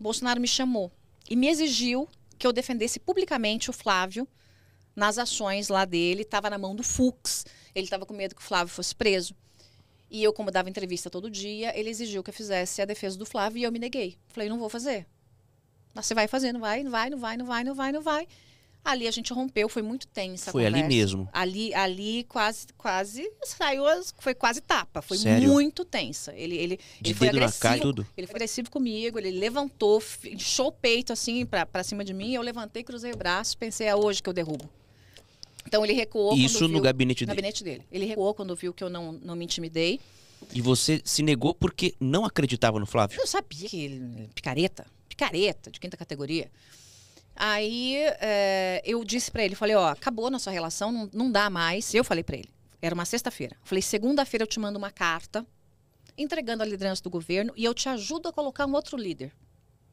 Bolsonaro me chamou e me exigiu que eu defendesse publicamente o Flávio nas ações lá dele. Estava na mão do Fux. Ele estava com medo que o Flávio fosse preso. E eu, como dava entrevista todo dia, ele exigiu que eu fizesse a defesa do Flávio e eu me neguei. Falei, não vou fazer. Mas você vai fazer, não vai, não vai, não vai, não vai, não vai, não vai. Ali a gente rompeu, foi muito tensa. Foi conversa. ali mesmo. Ali, ali quase, quase saiu, foi quase tapa, foi Sério? muito tensa. Ele, ele, De ele foi agressivo. Cara, tudo. Ele foi agressivo comigo, ele levantou, inchou o peito assim para cima de mim. Eu levantei, cruzei o braço, pensei é hoje que eu derrubo. Então ele recuou. Isso no viu, gabinete, dele. gabinete dele. Ele recuou quando viu que eu não, não me intimidei. E você se negou porque não acreditava no Flávio? Eu sabia que ele picareta, picareta de quinta categoria. Aí é, eu disse para ele, falei, ó, acabou a nossa relação, não, não dá mais. Eu falei para ele, era uma sexta-feira. Falei, segunda-feira eu te mando uma carta entregando a liderança do governo e eu te ajudo a colocar um outro líder.